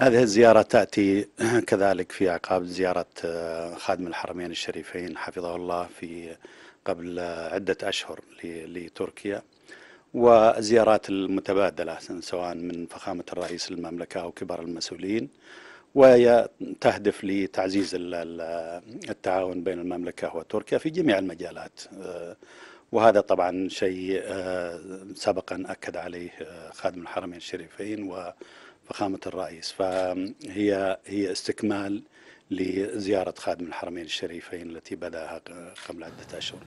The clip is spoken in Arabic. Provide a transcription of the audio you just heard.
هذه الزيارة تأتي كذلك في عقاب زيارة آه، خادم الحرمين الشريفين حفظه الله في قبل آه، عدة أشهر لتركيا وزيارات المتبادلة سواء من فخامة الرئيس المملكة أو كبار المسؤولين وهي تهدف لتعزيز آه، التعاون بين المملكة وتركيا في جميع المجالات وهذا طبعا شيء سبقا أكد عليه خادم الحرمين الشريفين و فخامه الرئيس فهي هي استكمال لزياره خادم الحرمين الشريفين التي بداها قبل عده اشهر